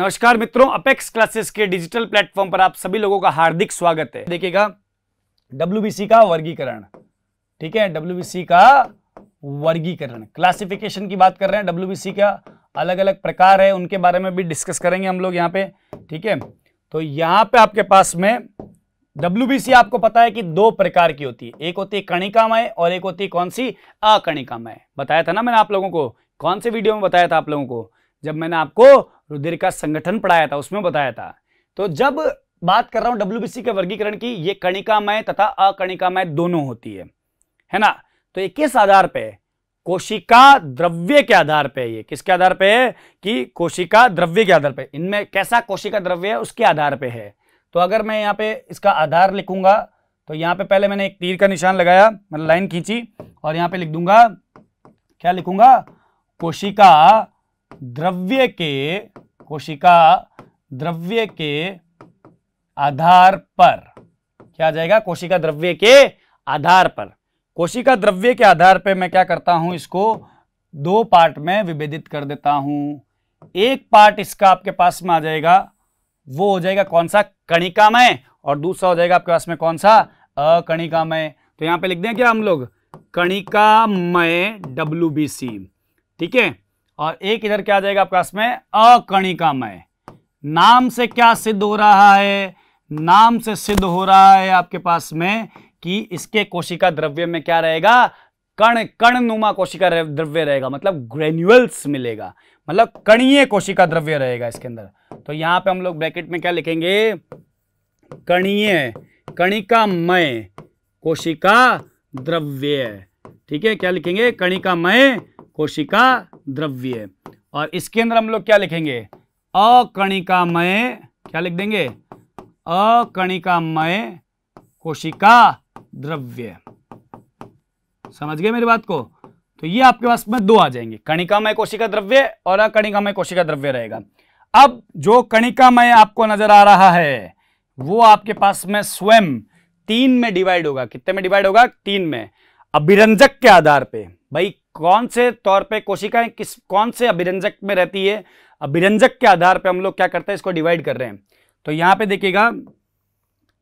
नमस्कार मित्रों Apex Classes के डिजिटल प्लेटफॉर्म पर आप सभी लोगों का हार्दिक स्वागत है देखिएगा डब्ल्यू का वर्गीकरण ठीक है डब्ल्यू का वर्गीकरण क्लासिफिकेशन की बात कर रहे हैं डब्ल्यू का अलग अलग प्रकार है उनके बारे में भी डिस्कस करेंगे हम लोग यहाँ पे ठीक है तो यहाँ पे आपके पास में डब्ल्यू आपको पता है कि दो प्रकार की होती है एक होती है कणिकामय और एक होती है कौन सी अकणिका अकणिकामय बताया था ना मैंने आप लोगों को कौन से वीडियो में बताया था आप लोगों को जब मैंने आपको रुधिर का संगठन पढ़ाया था उसमें बताया था तो जब बात कर रहा हूं डब्ल्यू के वर्गीकरण की ये कणिकामय तथा अकणिकामय दोनों होती है है ना तो ये किस आधार पे कोशिका द्रव्य के आधार पे ये किसके आधार पे है कि कोशिका द्रव्य के आधार पे इनमें कैसा कोशिका द्रव्य है उसके आधार पे है तो अगर मैं यहाँ पे इसका आधार लिखूंगा तो यहाँ पे पहले मैंने एक तीर का निशान लगाया मतलब लाइन खींची और यहाँ पे लिख दूंगा क्या लिखूंगा कोशिका द्रव्य के कोशिका द्रव्य के आधार पर क्या आ जाएगा कोशिका द्रव्य के आधार पर कोशिका द्रव्य के आधार पर मैं क्या करता हूं इसको दो पार्ट में विभेदित कर देता हूं एक पार्ट इसका आपके पास में आ जाएगा वो हो जाएगा कौन सा कणिकामय और दूसरा हो जाएगा आपके पास में कौन सा अकणिकामय तो यहां पे लिख दें क्या हम लोग कणिकामय डब्ल्यू ठीक है और एक इधर क्या आ जाएगा आपका इसमें अकणिकामय नाम से क्या सिद्ध हो रहा है नाम से सिद्ध हो रहा है आपके पास में कि इसके कोशिका द्रव्य में क्या रहेगा कण कण नुमा कोशिका द्रव्य रहेगा मतलब ग्रेन्यूअल्स मिलेगा मतलब कणीय कोशिका द्रव्य रहेगा इसके अंदर तो यहां पे हम लोग ब्रैकेट में क्या लिखेंगे कणीय कणिकामय कोशिका द्रव्य ठीक है क्या लिखेंगे कणिकामय कोशिका द्रव्य और इसके अंदर हम लोग क्या लिखेंगे अकणिकामय क्या लिख देंगे अकणिकामय कोशिका द्रव्य समझ गए मेरी बात को तो ये आपके पास में दो आ जाएंगे कणिकामय कोशिका द्रव्य और अकणिकामय कोशिका द्रव्य रहेगा अब जो कणिकामय आपको नजर आ रहा है वो आपके पास में स्वयं तीन में डिवाइड होगा कितने में डिवाइड होगा तीन में अभिरंजक के आधार पे भाई कौन से तौर पे कोशिकाएं किस कौन से अभिरंजक में रहती है अभिरंजक के आधार पे हम लोग क्या करते हैं इसको डिवाइड कर रहे हैं तो यहाँ पे देखिएगा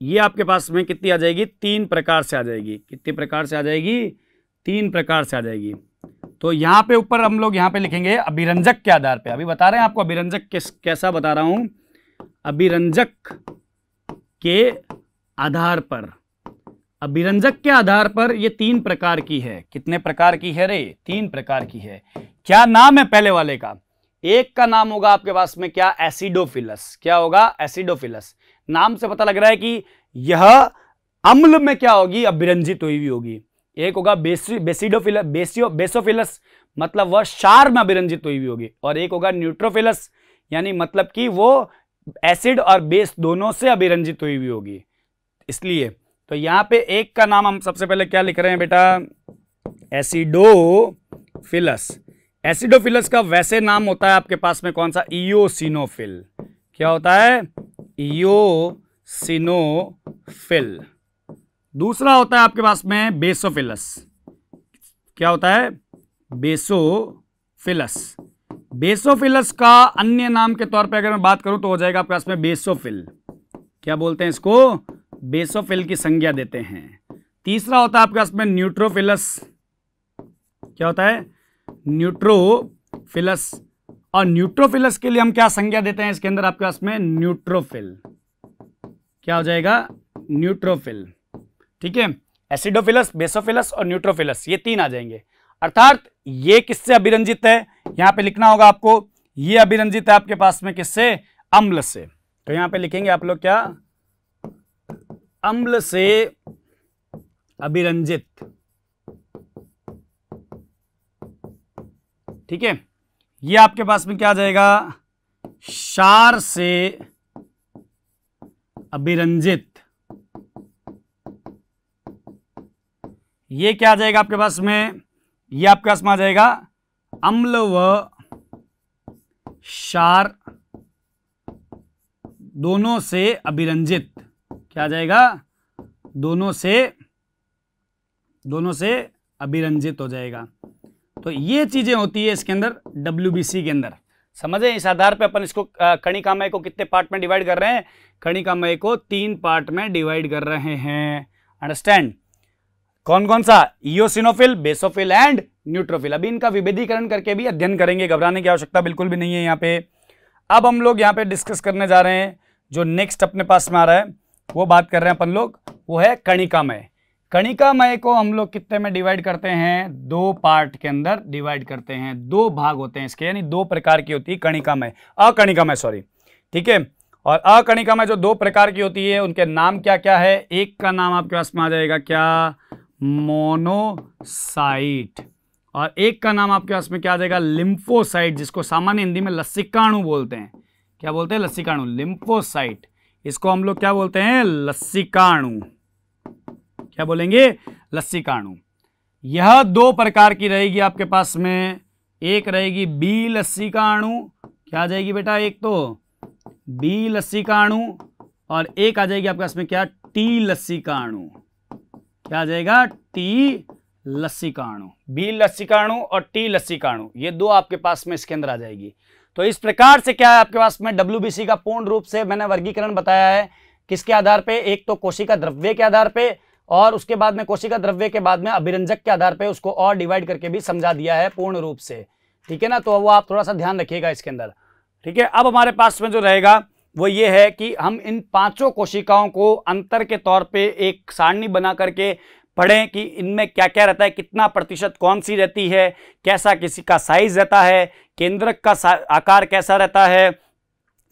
ये आपके पास में कितनी आ जाएगी तीन प्रकार से आ जाएगी कितने प्रकार से आ जाएगी तीन प्रकार से आ जाएगी तो यहाँ पे ऊपर हम लोग यहाँ पे लिखेंगे अभिरंजक के आधार पर अभी बता रहे हैं आपको अभिरंजक किस कैसा बता रहा हूँ अभिरंजक के आधार पर अभिरंजक के आधार पर ये तीन प्रकार की है कितने प्रकार की है रे तीन प्रकार की है क्या नाम है पहले वाले का एक का नाम होगा आपके पास में क्या एसिडोफिलस क्या होगा एसिडोफिलस नाम से पता लग रहा है कि यह अम्ल में क्या होगी अभिरंजित हुई हुई होगी एक होगा बेसिडोफिल बेसिडोफिलस बेसियो बेसोफिलस मतलब वह शार में अभिरंजित हुई हुई होगी और एक होगा न्यूट्रोफिलस यानी मतलब कि वो एसिड और बेस दोनों से अभिरंजित हुई हुई होगी इसलिए तो यहां पे एक का नाम हम सबसे पहले क्या लिख रहे हैं बेटा एसिडोफिलस एसिडोफिलस का वैसे नाम होता है आपके पास में कौन सा इोसिनोफिल क्या होता है इोसिनोफिल दूसरा होता है आपके पास में बेसोफिलस क्या होता है बेसोफिलस बेसोफिलस का अन्य नाम के तौर पे अगर मैं बात करूं तो हो जाएगा आपके पास में बेसोफिल क्या बोलते हैं इसको बेसोफिल की संज्ञा देते हैं तीसरा होता है आपका इसमें न्यूट्रोफिलस क्या होता है न्यूट्रोफिलस और न्यूट्रोफिलस के लिए हम क्या संज्ञा देते हैं इसके अंदर आपके पास में न्यूट्रोफिल क्या हो जाएगा न्यूट्रोफिल ठीक है एसिडोफिलस बेसोफिलस और न्यूट्रोफिलस ये तीन आ जाएंगे अर्थात ये किससे अभिरंजित है यहां पे लिखना होगा आपको ये अभिरंजित है आपके पास में किससे अम्ल से तो यहां पे लिखेंगे आप लोग क्या अम्ल से अभिरंजित ठीक है ये आपके पास में क्या आ जाएगा शार से अभिरंजित ये क्या आ जाएगा आपके पास में ये आपके पास में आ जाएगा अम्ल व शार दोनों से अभिरंजित क्या आ जाएगा दोनों से दोनों से अभिरंजित हो जाएगा तो ये चीज़ें होती है इसके अंदर डब्ल्यू के अंदर समझे इस आधार पे अपन इसको कणिकामय को कितने पार्ट में डिवाइड कर रहे हैं कणिकामय को तीन पार्ट में डिवाइड कर रहे हैं अंडरस्टैंड कौन कौन सा इोसिनोफिल बेसोफिल एंड न्यूट्रोफिल अभी इनका विभेदीकरण करके भी अध्ययन करेंगे घबराने की आवश्यकता बिल्कुल भी नहीं है यहाँ पे अब हम लोग यहाँ पे डिस्कस करने जा रहे हैं जो नेक्स्ट अपने पास में आ रहा है वो बात कर रहे हैं अपन लोग वो है कणिकामय कणिकामय को हम लोग कितने में डिवाइड करते हैं दो पार्ट के अंदर डिवाइड करते हैं दो भाग होते हैं इसके यानी दो प्रकार की होती है कणिकामय अकणिकामय सॉरी ठीक है और अकणिकामय जो दो प्रकार की होती है उनके नाम क्या क्या है एक का नाम आपके पास में आ जाएगा क्या मोनोसाइट और एक का नाम आपके पास में क्या आ जाएगा लिम्फोसाइट जिसको सामान्य हिंदी में लस्सिकाणु बोलते हैं क्या बोलते हैं लस्सिकाणु लिम्फोसाइट इसको हम लोग क्या बोलते हैं लस्सीकाणु क्या बोलेंगे लस्सीकाणु यह दो प्रकार की रहेगी आपके पास में एक रहेगी बी लस्सीकाणु क्या आ जाएगी बेटा एक तो बी लस्सीकाणु और एक आ जाएगी आपके पास में क्या टी लस्सीकाणु क्या आ जाएगा टी लस्सीकाणु बी लस्सीकाणु और टी लस्सीकाणु ये दो आपके पास में इसके अंदर आ जाएगी तो इस प्रकार से क्या है आपके पास में डब्ल्यू का पूर्ण रूप से मैंने वर्गीकरण बताया है किसके आधार पे एक तो कोशिका द्रव्य के आधार पे और उसके बाद में कोशिका द्रव्य के बाद में अभिरंजक के आधार पर उसको और डिवाइड करके भी समझा दिया है पूर्ण रूप से ठीक है ना तो वो आप थोड़ा सा ध्यान रखिएगा इसके अंदर ठीक है अब हमारे पास में जो रहेगा वो ये है कि हम इन पांचों कोशिकाओं को अंतर के तौर पर एक सारणी बना करके पढ़ें कि इनमें क्या क्या रहता है कितना प्रतिशत कौन सी रहती है कैसा किसी का साइज रहता है केंद्रक का आकार कैसा रहता है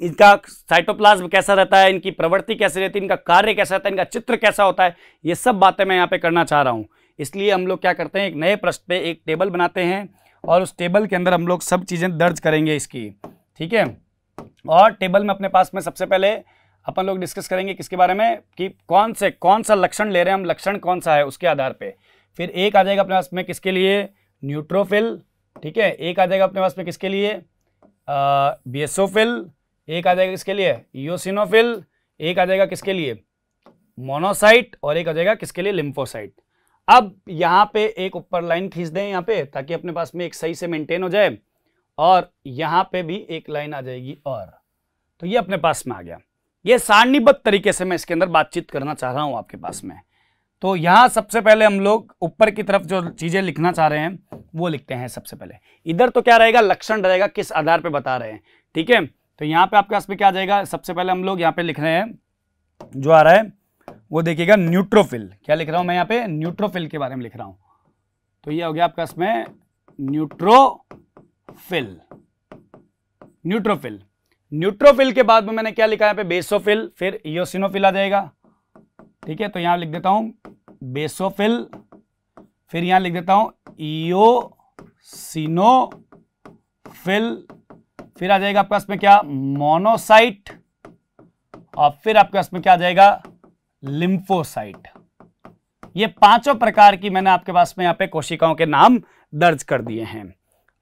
इनका साइटोप्लाज्म कैसा रहता है इनकी प्रवृत्ति कैसी रहती है इनका कार्य कैसा रहता है इनका चित्र कैसा होता है ये सब बातें मैं यहाँ पे करना चाह रहा हूँ इसलिए हम लोग क्या करते हैं एक नए प्रश्न पे एक टेबल बनाते हैं और उस टेबल के अंदर हम लोग सब चीज़ें दर्ज करेंगे इसकी ठीक है और टेबल में अपने पास में सबसे पहले अपन लोग डिस्कस करेंगे किसके बारे में कि कौन से कौन सा लक्षण ले रहे हैं हम लक्षण कौन सा है उसके आधार पर फिर एक आ जाएगा अपने पास में किसके लिए न्यूट्रोफिल ठीक है एक आ जाएगा अपने पास में किसके लिए बीएसओफिल एक आ जाएगा किसके लिए योसिनोफिल एक आ जाएगा किसके लिए मोनोसाइट और एक आ जाएगा किसके लिए लिम्फोसाइट अब यहाँ पे एक ऊपर लाइन खींच दें यहाँ पे ताकि अपने पास में एक सही से मेंटेन हो जाए और यहाँ पे भी एक लाइन आ जाएगी और तो ये अपने पास में आ गया ये सारणीबद्ध तरीके से मैं इसके अंदर बातचीत करना चाह रहा हूँ आपके पास में तो यहां सबसे पहले हम लोग ऊपर की तरफ जो चीज़ें लिखना चाह रहे हैं वो लिखते हैं सबसे पहले इधर तो क्या रहेगा लक्षण रहेगा किस आधार पर बता रहे हैं ठीक है तो यहां पर आपके पास में क्या आ जाएगा सबसे पहले हम लोग यहाँ पे लिख रहे हैं जो आ रहा है वो देखिएगा न्यूट्रोफिल क्या लिख रहा हूं मैं यहाँ पे न्यूट्रोफिल के बारे में लिख रहा हूं तो ये हो गया आपका इसमें न्यूट्रोफिल न्यूट्रोफिल न्यूट्रोफिल के बाद में मैंने क्या लिखा यहां पे बेसोफिल फिर योसिनोफिल आ जाएगा ठीक है तो यहां लिख देता हूं बेसोफिल फिर यहां लिख देता हूं ईओसिनोफिल फिर आ जाएगा आपका इसमें क्या मोनोसाइट और फिर आपका इसमें क्या आ जाएगा लिम्फोसाइट ये पांचों प्रकार की मैंने आपके पास में यहां पे कोशिकाओं के नाम दर्ज कर दिए हैं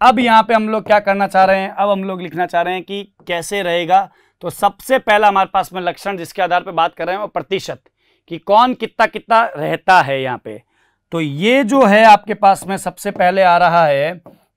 अब यहां पे हम लोग क्या करना चाह रहे हैं अब हम लोग लिखना चाह रहे हैं कि कैसे रहेगा तो सबसे पहला हमारे पास में लक्षण जिसके आधार पर बात कर रहे हैं वो प्रतिशत कि कौन कितना कितना रहता है यहाँ पे तो ये जो है आपके पास में सबसे पहले आ रहा है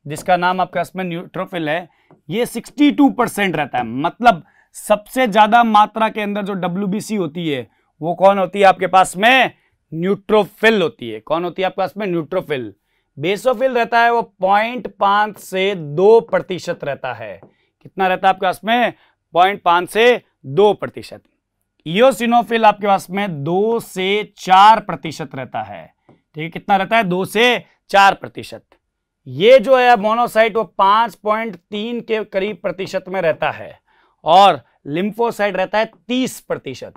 जिसका नाम आपके पास में न्यूट्रोफिल है ये 62 परसेंट रहता है मतलब सबसे ज्यादा मात्रा के अंदर जो डब्ल्यू होती है वो कौन होती है आपके पास में न्यूट्रोफिल होती है कौन होती है आपके पास में न्यूट्रोफिल बेसोफिल रहता है वो पॉइंट पांच से दो प्रतिशत रहता है कितना रहता है आपके पास में पॉइंट पांच से दो प्रतिशत योसिनोफिल आपके पास में दो से चार प्रतिशत रहता है ठीक है कितना रहता है दो से चार प्रतिशत ये जो है मोनोसाइट वो पांच पॉइंट तीन के करीब प्रतिशत में रहता है और लिम्फोसाइट रहता है तीस प्रतिशत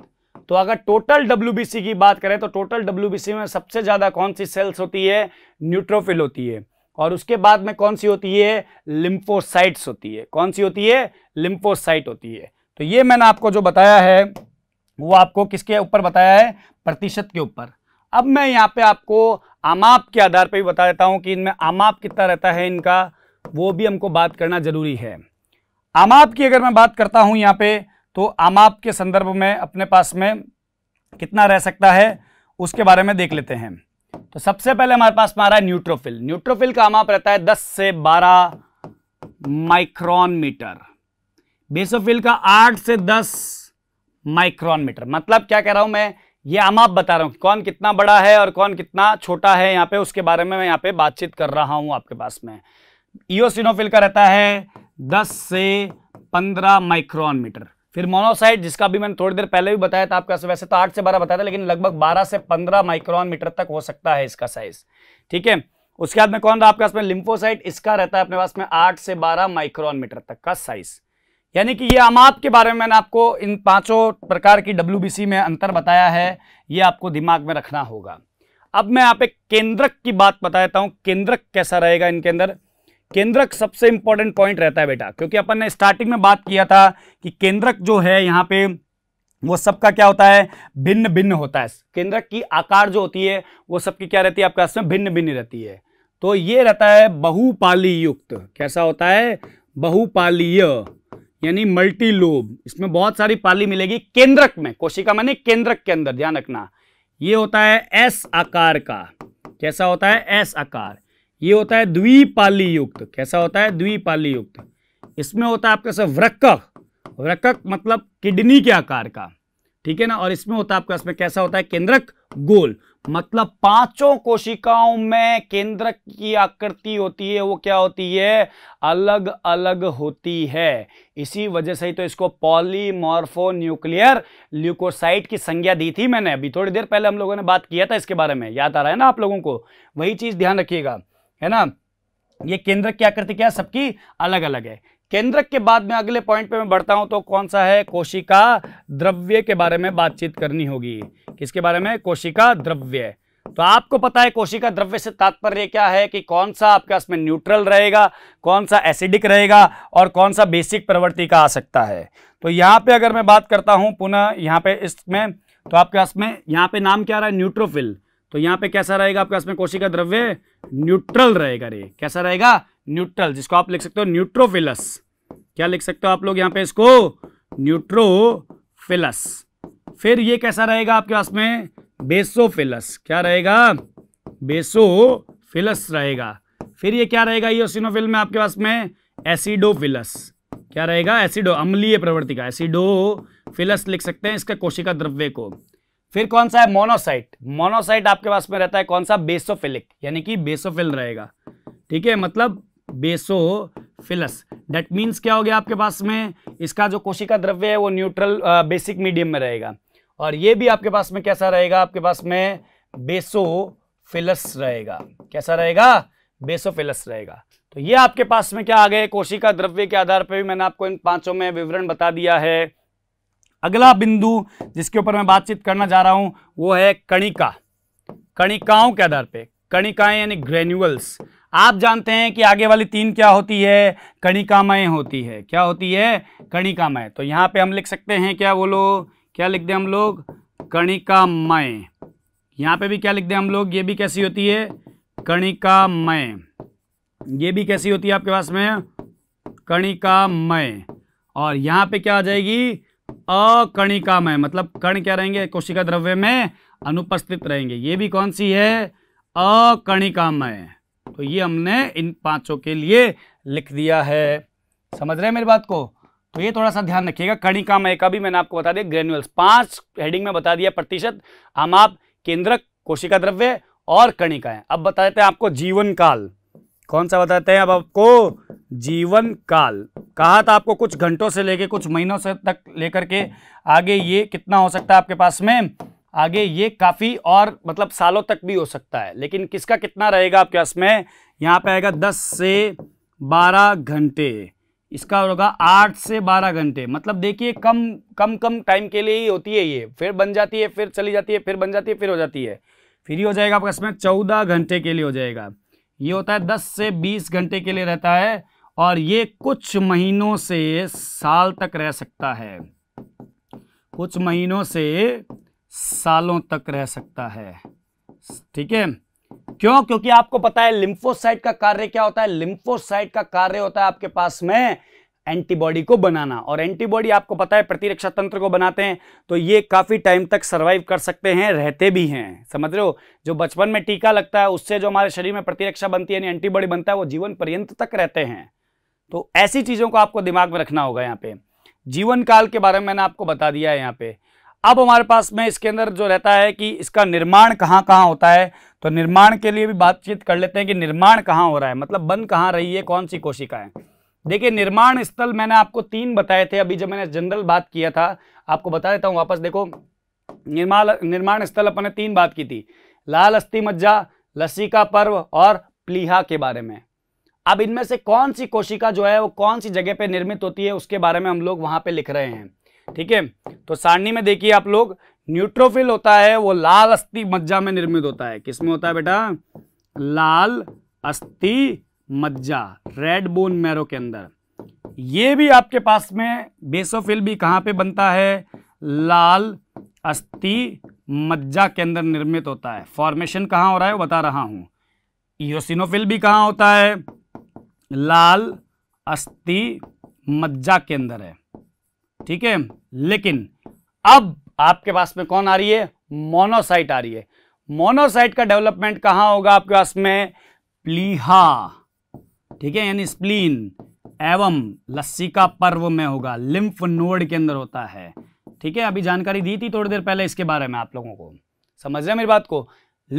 तो अगर टोटल डब्ल्यू की बात करें तो टोटल डब्ल्यू में सबसे ज्यादा कौन सी सेल्स होती है न्यूट्रोफिल होती है और उसके बाद में कौन सी होती है लिम्फोसाइट्स होती है कौन सी होती है लिम्फोसाइट होती है तो ये मैंने आपको जो बताया है वो आपको किसके ऊपर बताया है प्रतिशत के ऊपर अब मैं यहाँ पे आपको आमाप के आधार पर भी बता देता हूँ कि इनमें आमाप कितना रहता है इनका वो भी हमको बात करना जरूरी है आमाप की अगर मैं बात करता हूँ यहाँ पे तो आमाप के संदर्भ में अपने पास में कितना रह सकता है उसके बारे में देख लेते हैं तो सबसे पहले हमारे पास में आ रहा है न्यूट्रोफिल न्यूट्रोफिल का आमाप रहता है दस से बारह माइक्रोन मीटर बेसोफिल का आठ से दस माइक्रोन मीटर मतलब क्या कह रहा हूं मैं ये आम आप बता रहा हूँ कौन कितना बड़ा है और कौन कितना छोटा है यहाँ पे उसके बारे में मैं यहाँ पे बातचीत कर रहा हूं आपके पास में ईओसिनोफिल का रहता है 10 से 15 माइक्रोन मीटर फिर मोनोसाइड जिसका भी मैंने थोड़ी देर पहले भी बताया था आपका वैसे तो आठ से बारह बताया था लेकिन लगभग बारह से पंद्रह माइक्रोन मीटर तक हो सकता है इसका साइज ठीक है उसके बाद में कौन रहा आपके पास में लिम्फोसाइट इसका रहता है अपने पास में आठ से बारह माइक्रोन मीटर तक का साइज यानी कि ये अमाप के बारे में मैंने आपको इन पांचों प्रकार की डब्ल्यू में अंतर बताया है ये आपको दिमाग में रखना होगा अब मैं यहाँ पे केंद्रक की बात बता देता हूँ केंद्रक कैसा रहेगा इनके अंदर केंद्रक सबसे इंपॉर्टेंट पॉइंट रहता है बेटा क्योंकि अपन ने स्टार्टिंग में बात किया था कि केंद्रक जो है यहाँ पे वो सबका क्या होता है भिन्न भिन्न होता है केंद्रक की आकार जो होती है वो सबकी क्या रहती है आपके पास में भिन्न भिन्न रहती है तो ये रहता है बहुपाली युक्त कैसा होता है बहुपालीय यानी मल्टी लोब इसमें बहुत सारी पाली मिलेगी केंद्रक में कोशिका मैंने केंद्रक के अंदर ध्यान रखना ये होता है एस आकार का कैसा होता है एस आकार ये होता है द्विपाली युक्त कैसा होता है द्विपाली युक्त इसमें होता है आपके साथ वृक्क वृक्क मतलब किडनी के आकार का ठीक है ना और इसमें होता है आपका इसमें कैसा होता है केंद्रक गोल मतलब पांचों कोशिकाओं में केंद्रक की आकृति होती है वो क्या होती है अलग अलग होती है इसी वजह से ही तो इसको पॉलीमॉर्फो न्यूक्लियर ल्यूकोसाइट की संज्ञा दी थी मैंने अभी थोड़ी देर पहले हम लोगों ने बात किया था इसके बारे में याद आ रहा है ना आप लोगों को वही चीज ध्यान रखिएगा है ना ये केंद्र की आकृति क्या सबकी अलग अलग है केंद्रक के बाद में अगले पॉइंट पे मैं बढ़ता हूं तो कौन सा है कोशिका द्रव्य के बारे में बातचीत करनी होगी किसके बारे में कोशिका द्रव्य तो आपको पता है कोशिका द्रव्य से तात्पर्य क्या है कि कौन सा आपके पास में न्यूट्रल रहेगा कौन सा एसिडिक रहेगा और कौन सा बेसिक प्रवृत्ति का आ सकता है तो यहाँ पे अगर मैं बात करता हूं पुनः यहाँ पे इसमें तो आपके पास में यहाँ पे नाम क्या रहा है न्यूट्रोफिल तो यहाँ पे कैसा रहेगा आपके पास में कोशिका द्रव्य न्यूट्रल रहेगा रे कैसा रहेगा न्यूट्रल जिसको आप लिख सकते हो न्यूट्रोफिलस क्या लिख सकते हो आप लोग यहां पे इसको न्यूट्रोफिलस फिर ये कैसा रहेगा आपके पास में बेसोफिलस क्या रहेगा बेसोफिलस रहेगा फिर ये क्या रहेगा ये में आपके पास में एसिडोफिलस क्या रहेगा एसिडो अम्लीय प्रवृत्ति का एसिडोफिलस लिख सकते हैं इसके कोशिका द्रव्य को फिर कौन सा है मोनोसाइट मोनोसाइट आपके पास में रहता है कौन सा बेसोफिलिक यानी कि बेसोफिल रहेगा ठीक है मतलब बेसोफिलस डेट मीन्स क्या हो गया आपके पास में इसका जो कोशिका द्रव्य है वो न्यूट्रल बेसिक मीडियम में रहेगा और ये भी आपके पास में कैसा रहेगा आपके पास में बेसोफिलस रहेगा कैसा रहेगा बेसोफिलस रहेगा तो ये आपके पास में क्या आ गए कोशिका द्रव्य के आधार पर भी मैंने आपको इन पांचों में विवरण बता दिया है अगला बिंदु जिसके ऊपर मैं बातचीत करना जा रहा हूं वो है कणिका कणिकाओं के आधार पे कणिकाएं यानी ग्रेन्यूअल्स आप जानते हैं कि आगे वाली तीन क्या होती है कणिकामय होती है क्या होती है कणिकामय तो यहाँ पे हम लिख सकते हैं क्या बोलो क्या लिख दें हम लोग कणिकामय यहाँ पे भी क्या लिख दें हम लोग ये भी कैसी होती है कणिकामय ये भी कैसी होती है आपके पास में कणिकामय और यहाँ पे क्या आ जाएगी अकणिकामय मतलब कण क्या रहेंगे कोशिका द्रव्य में अनुपस्थित रहेंगे ये भी कौन सी है अकणिकामय तो ये हमने इन पांचों के लिए लिख दिया है समझ रहे हैं मेरी बात को तो ये थोड़ा सा ध्यान रखिएगा कड़ी काम है का भी मैंने आपको बता दिया ग्रेन्यूल्स पांच हेडिंग में बता दिया प्रतिशत आप केंद्रक कोशिका द्रव्य और कणिकाएं अब बता देते हैं आपको जीवन काल कौन सा बताते हैं अब आपको जीवन काल कहा था आपको कुछ घंटों से लेके कुछ महीनों से तक लेकर के आगे ये कितना हो सकता है आपके पास में आगे ये काफ़ी और मतलब सालों तक भी हो सकता है लेकिन किसका कितना रहेगा आपके पास में यहाँ पे आएगा दस से बारह घंटे इसका होगा आठ से बारह घंटे मतलब देखिए कम कम कम टाइम के लिए ही होती है ये फिर बन जाती है फिर चली जाती है फिर बन जाती है फिर हो जाती है फिर ही हो जाएगा आपका इसमें चौदह घंटे के लिए हो जाएगा ये होता है दस से बीस घंटे के लिए रहता है और ये कुछ महीनों से साल तक रह सकता है कुछ महीनों से सालों तक रह सकता है ठीक है क्यों क्योंकि आपको पता है लिम्फोसाइट का कार्य क्या होता है लिम्फोसाइट का कार्य होता है आपके पास में एंटीबॉडी को बनाना और एंटीबॉडी आपको पता है प्रतिरक्षा तंत्र को बनाते हैं तो ये काफ़ी टाइम तक सर्वाइव कर सकते हैं रहते भी हैं समझ रहे हो जो बचपन में टीका लगता है उससे जो हमारे शरीर में प्रतिरक्षा बनती है यानी एंटीबॉडी बनता है वो जीवन पर्यंत तक रहते हैं तो ऐसी चीज़ों को आपको दिमाग में रखना होगा यहाँ पे जीवन काल के बारे में मैंने आपको बता दिया है यहाँ पे अब हमारे पास में इसके अंदर जो रहता है कि इसका निर्माण कहाँ कहाँ होता है तो निर्माण के लिए भी बातचीत कर लेते हैं कि निर्माण कहाँ हो रहा है मतलब बन कहाँ रही है कौन सी कोशिकाएं देखिए निर्माण स्थल मैंने आपको तीन बताए थे अभी जब मैंने जनरल बात किया था आपको बता देता हूँ वापस देखो निर्माण निर्माण स्थल अपन ने तीन बात की थी लाल अस्थि मज्जा लसिका पर्व और प्लीहा के बारे में अब इनमें से कौन सी कोशिका जो है वो कौन सी जगह पर निर्मित होती है उसके बारे में हम लोग वहां पर लिख रहे हैं ठीक है तो सारणी में देखिए आप लोग न्यूट्रोफिल होता है वो लाल अस्थि मज्जा में निर्मित होता है किसमें होता है बेटा लाल अस्थि मज्जा रेड बोन मैरो के अंदर ये भी आपके पास में बेसोफिल भी कहाँ पे बनता है लाल अस्थि मज्जा के अंदर निर्मित होता है फॉर्मेशन कहाँ हो रहा है बता रहा हूँ योसिनोफिल भी कहाँ होता है लाल अस्थि मज्जा के अंदर है ठीक है लेकिन अब आपके पास में कौन आ रही है मोनोसाइट आ रही है मोनोसाइट का डेवलपमेंट कहां होगा आपके पास में प्लीहा ठीक है यानी स्प्लीन एवं लस्सिका पर्व में होगा लिम्फ नोड के अंदर होता है ठीक है अभी जानकारी दी थी थोड़ी देर पहले इसके बारे में आप लोगों को समझ रहे मेरी बात को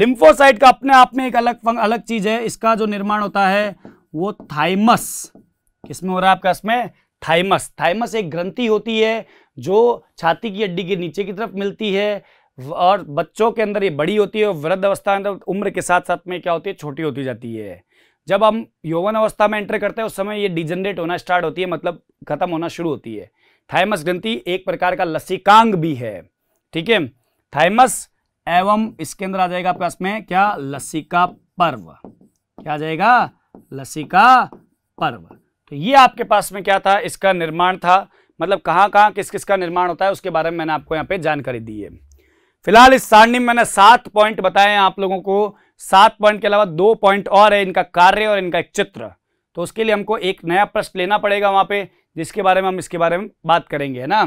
लिम्फोसाइट का अपने आप में एक अलग अलग चीज है इसका जो निर्माण होता है वो थाइमस किसमें हो रहा है आपके इसमें थाइमस थाइमस एक ग्रंथि होती है जो छाती की हड्डी के नीचे की तरफ मिलती है और बच्चों के अंदर ये बड़ी होती है और वृद्ध अवस्था अंदर तो उम्र के साथ साथ में क्या होती है छोटी होती जाती है जब हम यौवन अवस्था में एंटर करते हैं उस समय ये डिजनरेट होना स्टार्ट होती है मतलब खत्म होना शुरू होती है थाइमस ग्रंथि एक प्रकार का लसिकांग भी है ठीक है थाइमस एवं इसके अंदर आ जाएगा आपका इसमें क्या लसिका पर्व क्या आ जाएगा लसिका पर्व तो ये आपके पास में क्या था इसका निर्माण था मतलब कहाँ कहाँ किस किस का निर्माण होता है उसके बारे में मैंने आपको यहाँ पे जानकारी दी है फिलहाल इस सारणी में मैंने सात पॉइंट बताए हैं आप लोगों को सात पॉइंट के अलावा दो पॉइंट और है इनका कार्य और इनका एक चित्र तो उसके लिए हमको एक नया प्रश्न लेना पड़ेगा वहाँ पे जिसके बारे में हम इसके बारे में बात करेंगे है ना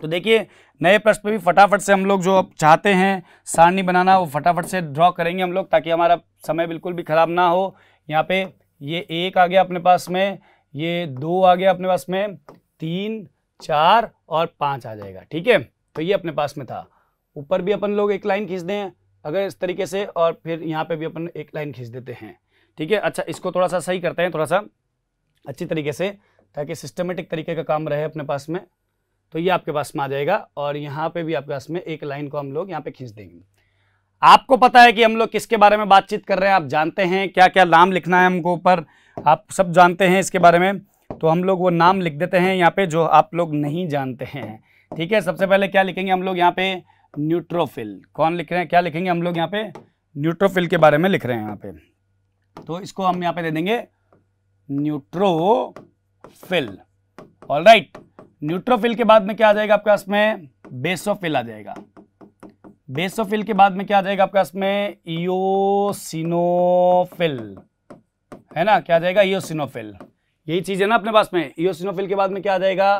तो देखिए नए प्रश्न पे भी फटाफट से हम लोग जो चाहते हैं सारणी बनाना वो फटाफट से ड्रॉ करेंगे हम लोग ताकि हमारा समय बिल्कुल भी ख़राब ना हो यहाँ पे ये एक आ गया अपने पास में ये दो आ गया अपने पास में तीन चार और पाँच आ जाएगा ठीक है तो ये अपने पास में था ऊपर भी अपन लोग एक लाइन खींच दें अगर इस तरीके से और फिर यहाँ पे भी अपन एक लाइन खींच देते हैं ठीक है अच्छा इसको थोड़ा सा सही करते हैं थोड़ा सा अच्छी तरीके से ताकि सिस्टमेटिक तरीके का काम रहे अपने पास में तो ये आपके पास में आ जाएगा और यहाँ पे भी आपके पास में एक लाइन को हम लोग यहाँ पे खींच देंगे आपको पता है कि हम लोग किसके बारे में बातचीत कर रहे हैं आप जानते हैं क्या क्या नाम लिखना है हमको ऊपर आप सब जानते हैं इसके बारे में तो हम लोग वो नाम लिख देते हैं यहाँ पे जो आप लोग नहीं जानते हैं ठीक है सबसे पहले क्या लिखेंगे हम लोग यहाँ पे न्यूट्रोफिल कौन लिख रहे हैं क्या लिखेंगे हम लोग यहाँ पे न्यूट्रोफिल के बारे में लिख रहे हैं यहाँ पे तो इसको हम यहाँ पे दे देंगे न्यूट्रोफिल ऑल राइट न्यूट्रोफिल के बाद में क्या आ जाएगा आपके पास में बेसोफिल आ जाएगा बेसोफिल के बाद में क्या आ जाएगा आपके पास में है ना क्या आ जाएगा इोसिनोफिल यही चीज है ना अपने पास में इोसिनोफिल के बाद में क्या आ जाएगा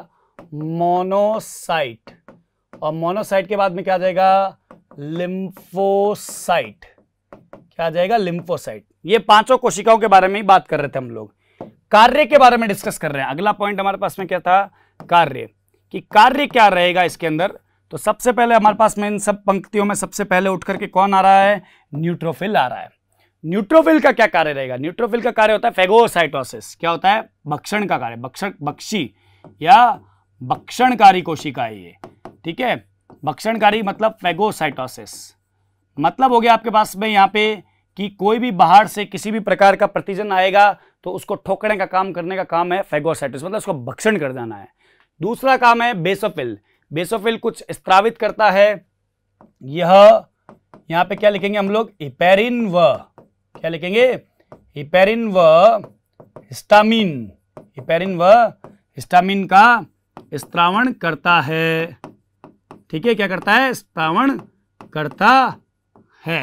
मोनोसाइट और मोनोसाइट के बाद में क्या आ जाएगा लिम्फोसाइट क्या आ जाएगा लिम्फोसाइट ये पांचों कोशिकाओं के बारे में ही बात कर रहे थे हम लोग कार्य के बारे में डिस्कस कर रहे हैं अगला पॉइंट हमारे पास में क्या था कार्य कि कार्य क्या रहेगा इसके अंदर तो सबसे पहले हमारे पास में इन सब पंक्तियों में सबसे पहले उठ करके कौन आ रहा है न्यूट्रोफिल आ रहा है न्यूट्रोफिल का क्या कार्य रहेगा न्यूट्रोफिल का कार्य होता है फेगोसाइटोसिस क्या होता है भक्षण का कार्य भक्षण बक्षी या भक्षणकारी कोशिका है ये ठीक है भक्षणकारी मतलब फेगोसाइटोसिस मतलब हो गया आपके पास में यहाँ पे कि कोई भी बाहर से किसी भी प्रकार का प्रतिजन आएगा तो उसको ठोकने का काम करने का काम है फेगोसाइटिस मतलब उसको भक्षण कर जाना है दूसरा काम है बेसोफिल बेसोफिल कुछ स्त्रावित करता है यह यहां पे क्या लिखेंगे हम लोग इपेरिन व क्या लिखेंगे इपेरिन व स्टामिन इपेरिन व स्टामिन का स्त्रावण करता है ठीक है क्या करता है स्त्रावण करता है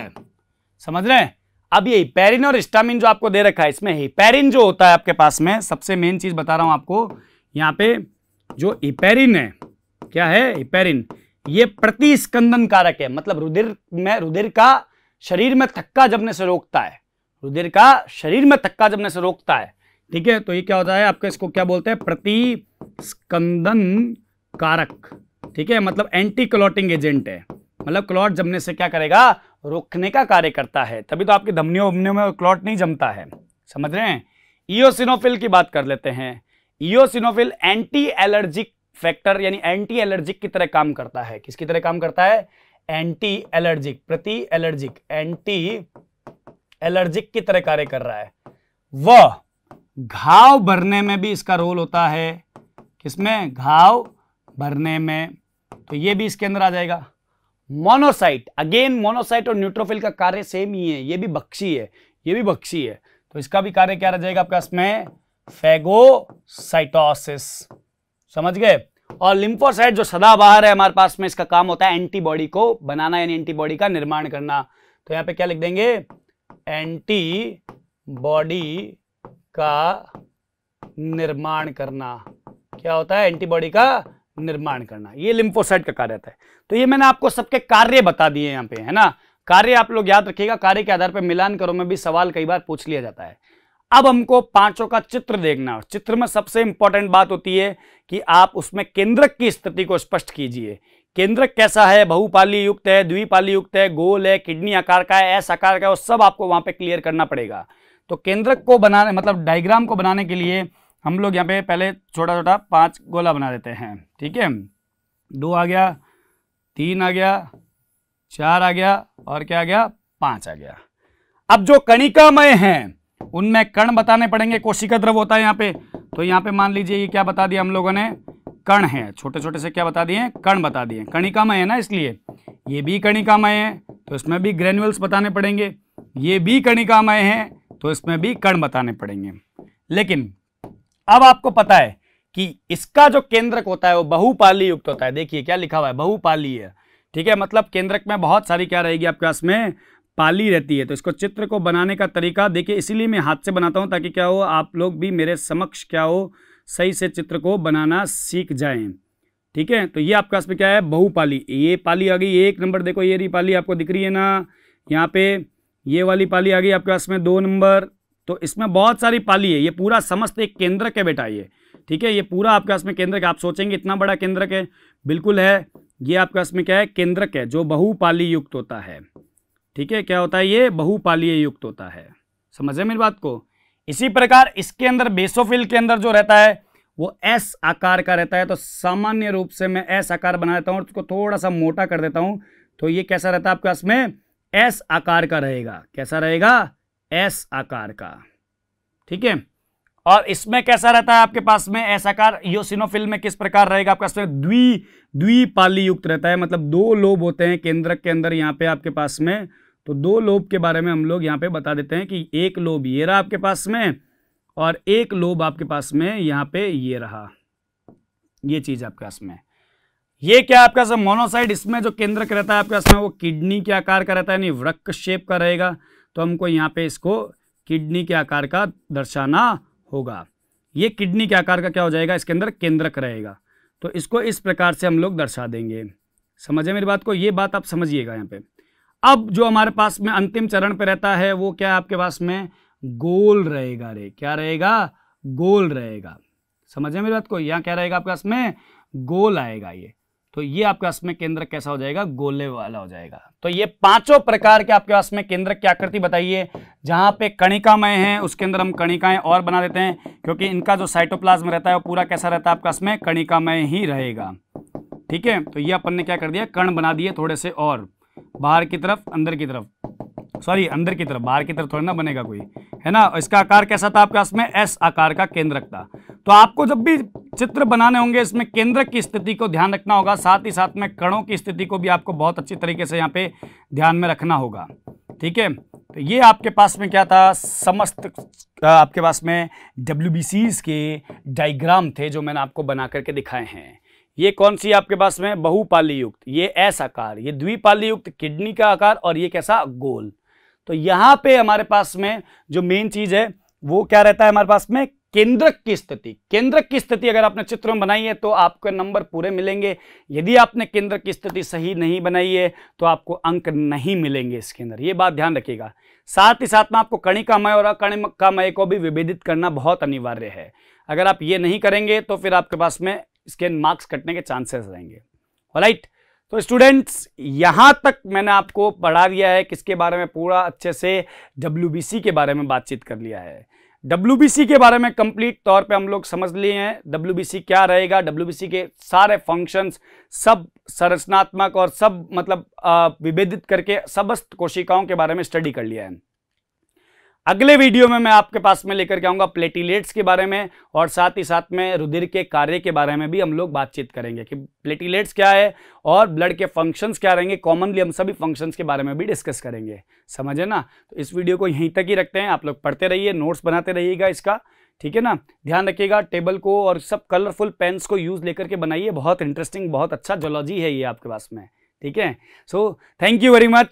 समझ रहे हैं अब ये हिपेरिन और स्टामिन जो आपको दे रखा है इसमें हिपेरिन जो होता है आपके पास में सबसे मेन चीज बता रहा हूं आपको यहां पे जो इपेरिन है क्या है हिपेरिन ये प्रतिस्कंदन कारक है मतलब रुधिर में रुधिर का शरीर में थक्का जमने से रोकता है रुधिर का शरीर में थक्का जमने से रोकता है ठीक है तो ये क्या होता है आपके इसको क्या बोलते हैं प्रतिस्कंदन कारक ठीक है मतलब एंटी क्लॉटिंग एजेंट है मतलब क्लॉट जमने से क्या करेगा रोकने का कार्य करता है तभी तो आपकी धमनियों उमनियों में क्लॉट नहीं जमता है समझ रहे हैं ईओसिनोफिल की बात कर लेते हैं ईओसिनोफिल एंटी एलर्जिक फैक्टर यानी एंटी एलर्जिक की तरह काम करता है किसकी तरह काम करता है एंटी एलर्जिक प्रति एलर्जिक एंटी एलर्जिक की तरह कार्य कर रहा है वह घाव भरने में भी इसका रोल होता है किसमें घाव भरने में तो ये भी इसके अंदर आ जाएगा मोनोसाइट अगेन मोनोसाइट और न्यूट्रोफिल का कार्य सेम ही है ये भी बक्सी है ये भी बक्सी है तो इसका भी कार्य क्या रह जाएगा आपका इसमें फेगोसाइटोसिस समझ गए और लिम्फोसाइट जो सदाबहार है हमारे पास में इसका काम होता है एंटीबॉडी को बनाना यानी एंटीबॉडी का निर्माण करना तो यहाँ पे क्या लिख देंगे एंटी बॉडी का निर्माण करना क्या होता है एंटीबॉडी का निर्माण करना ये लिम्फोसाइट का कार्य है तो ये मैंने आपको सबके कार्य बता दिए यहाँ पे है ना कार्य आप लोग याद रखिएगा कार्य के आधार पर मिलान करो में भी सवाल कई बार पूछ लिया जाता है अब हमको पांचों का चित्र देखना है चित्र में सबसे इंपॉर्टेंट बात होती है कि आप उसमें केंद्रक की स्थिति को स्पष्ट कीजिए केंद्रक कैसा है बहुपाली युक्त है द्विपाली युक्त है गोल है किडनी आकार का है एस आकार का है वो सब आपको वहां पे क्लियर करना पड़ेगा तो केंद्रक को बनाने मतलब डायग्राम को बनाने के लिए हम लोग यहाँ पे पहले छोटा छोटा पांच गोला बना देते हैं ठीक है दो आ गया तीन आ गया चार आ गया और क्या आ गया पांच आ गया अब जो कणिकामय है उनमें कण बताने पड़ेंगे कोशिका द्रव होता है यहाँ पे तो यहाँ पे मान लीजिए ये क्या बता दिया हम लोगों ने कण है छोटे छोटे से क्या बता दिए कण बता दिए कणिका मय है ना इसलिए ये भी कणिका मय है तो इसमें भी ग्रेन्यूल्स बताने पड़ेंगे ये भी कणिका मय है तो इसमें भी कण बताने पड़ेंगे लेकिन अब आपको पता है कि इसका जो केंद्रक होता है वो बहुपाली युक्त होता है देखिए क्या लिखा हुआ है बहुपाली है ठीक है मतलब केंद्रक में बहुत सारी क्या रहेगी आपके पास में पाली रहती है तो इसको चित्र को बनाने का तरीका देखिए इसीलिए मैं हाथ से बनाता हूँ ताकि क्या हो आप लोग भी मेरे समक्ष क्या हो सही से चित्र को बनाना सीख जाएं ठीक है तो ये आपके पास में क्या है बहुपाली ये पाली आ गई एक नंबर देखो ये री पाली आपको दिख रही है ना यहाँ पे ये वाली पाली आ गई आपके पास में दो नंबर तो इसमें बहुत सारी पाली है ये पूरा समस्त एक केंद्रक है बेटा ये ठीक है ये पूरा आपके पास में केंद्रक आप सोचेंगे इतना बड़ा केंद्रक है बिल्कुल है ये आपके पास में क्या है केंद्रक है जो बहुपाली युक्त होता है ठीक है क्या होता है ये बहुपालीय युक्त होता है समझे मेरी बात को इसी प्रकार इसके अंदर बेसोफिल के अंदर जो रहता है वो एस आकार का रहता है तो सामान्य रूप से मैं एस आकार बना देता हूँ उसको थोड़ा सा मोटा कर देता हूँ तो ये कैसा रहता है आपके पास में एस आकार का रहेगा कैसा रहेगा एस आकार का ठीक है और इसमें कैसा रहता है आपके पास में ऐसाकार योसिनोफिल में किस प्रकार रहेगा आपका इसमें द्वि द्विपाली युक्त रहता है मतलब दो लोब होते हैं केंद्रक के अंदर यहाँ पे आपके पास में तो दो लोब के बारे में हम लोग यहाँ पे बता देते हैं कि एक लोब ये रहा आपके पास में और एक लोब आपके पास में यहाँ पे ये रहा ये चीज़ आपके पास में ये क्या आपका सब मोनोसाइड इसमें जो केंद्रक रहता है आपके पास में वो किडनी के आकार का रहता है यानी वृक्ष शेप का रहेगा तो हमको यहाँ पे इसको किडनी के आकार का दर्शाना होगा ये किडनी के आकार का क्या हो जाएगा इसके अंदर केंद्रक रहेगा तो इसको इस प्रकार से हम लोग दर्शा देंगे समझे मेरी बात को ये बात आप समझिएगा यहाँ पे अब जो हमारे पास में अंतिम चरण पे रहता है वो क्या है आपके पास में गोल रहेगा रे क्या रहेगा गोल रहेगा समझे मेरी बात को यहाँ क्या रहेगा आपके पास में गोल आएगा ये तो ये आपके अश्मय केंद्र कैसा हो जाएगा गोले वाला हो जाएगा तो ये पांचों प्रकार के आपके अश्मय केंद्र की आकृति बताइए जहां पे कणिकामय है उसके अंदर हम कणिकाएं और बना देते हैं क्योंकि इनका जो साइटोप्लाज्म रहता है वो पूरा कैसा रहता है आपका अश्मय कणिकामय ही रहेगा ठीक है तो ये अपन ने क्या कर दिया कण बना दिए थोड़े से और बाहर की तरफ अंदर की तरफ सॉरी अंदर की तरफ बाहर की तरफ थोड़ा ना बनेगा कोई है ना इसका आकार कैसा था आपके पास में एस आकार का केंद्रक था तो आपको जब भी चित्र बनाने होंगे इसमें केंद्रक की स्थिति को ध्यान रखना होगा साथ ही साथ में कणों की स्थिति को भी आपको बहुत अच्छी तरीके से यहाँ पे ध्यान में रखना होगा ठीक है तो ये आपके पास में क्या था समस्त आपके पास में डब्ल्यू के डाइग्राम थे जो मैंने आपको बना करके दिखाए हैं ये कौन सी आपके पास में बहुपाली युक्त ये एस आकार ये द्विपाली युक्त किडनी का आकार और ये कैसा गोल तो यहां पे हमारे पास में जो मेन चीज है वो क्या रहता है हमारे पास में केंद्रक की स्थिति केंद्रक की स्थिति अगर आपने चित्र में बनाई है तो आपको नंबर पूरे मिलेंगे यदि आपने केंद्र की स्थिति सही नहीं बनाई है तो आपको अंक नहीं मिलेंगे इसके अंदर ये बात ध्यान रखिएगा साथ ही साथ में आपको कणिकामय और अकणिकामय को भी विभेदित करना बहुत अनिवार्य है अगर आप ये नहीं करेंगे तो फिर आपके पास में इसके मार्क्स कटने के चांसेस रहेंगे राइट तो स्टूडेंट्स यहाँ तक मैंने आपको पढ़ा दिया है किसके बारे में पूरा अच्छे से डब्ल्यू के बारे में बातचीत कर लिया है डब्ल्यू के बारे में कंप्लीट तौर पे हम लोग समझ लिए हैं डब्ल्यू क्या रहेगा डब्ल्यू के सारे फंक्शंस सब संरचनात्मक और सब मतलब विभेदित करके सबस्त कोशिकाओं के बारे में स्टडी कर लिया है अगले वीडियो में मैं आपके पास में लेकर के आऊँगा प्लेटिलेट्स के बारे में और साथ ही साथ में रुधिर के कार्य के बारे में भी हम लोग बातचीत करेंगे कि प्लेटिलेट्स क्या है और ब्लड के फंक्शंस क्या रहेंगे कॉमनली हम सभी फंक्शंस के बारे में भी डिस्कस करेंगे समझे ना तो इस वीडियो को यहीं तक ही रखते हैं आप लोग पढ़ते रहिए नोट्स बनाते रहिएगा इसका ठीक है ना ध्यान रखिएगा टेबल को और सब कलरफुल पेन्स को यूज़ लेकर के बनाइए बहुत इंटरेस्टिंग बहुत अच्छा जोलॉजी है ये आपके पास में ठीक है so thank you very much